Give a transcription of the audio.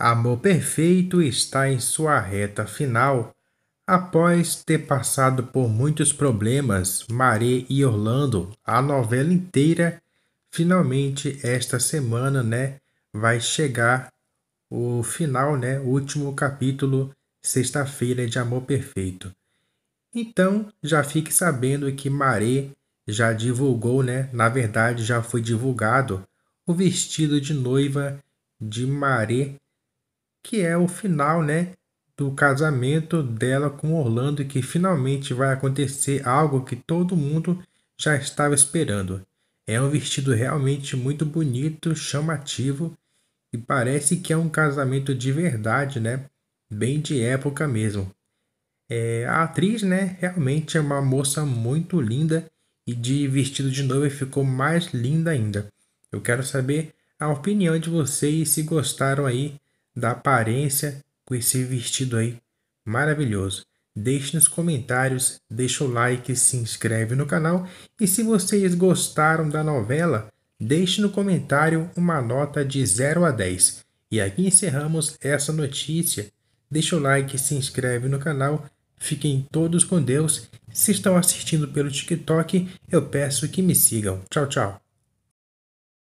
Amor perfeito está em sua reta final. Após ter passado por muitos problemas, Maré e Orlando, a novela inteira, finalmente esta semana, né, vai chegar o final, né, último capítulo, sexta-feira de Amor Perfeito. Então, já fique sabendo que Maré já divulgou, né? Na verdade, já foi divulgado o vestido de noiva de Maré que é o final, né, do casamento dela com Orlando, e que finalmente vai acontecer algo que todo mundo já estava esperando. É um vestido realmente muito bonito, chamativo e parece que é um casamento de verdade, né? Bem de época mesmo. É, a atriz, né, realmente é uma moça muito linda e de vestido de noiva ficou mais linda ainda. Eu quero saber a opinião de vocês se gostaram aí da aparência com esse vestido aí maravilhoso. Deixe nos comentários, deixa o like, se inscreve no canal e se vocês gostaram da novela, deixe no comentário uma nota de 0 a 10. E aqui encerramos essa notícia. Deixa o like, se inscreve no canal, fiquem todos com Deus. Se estão assistindo pelo TikTok, eu peço que me sigam. Tchau, tchau.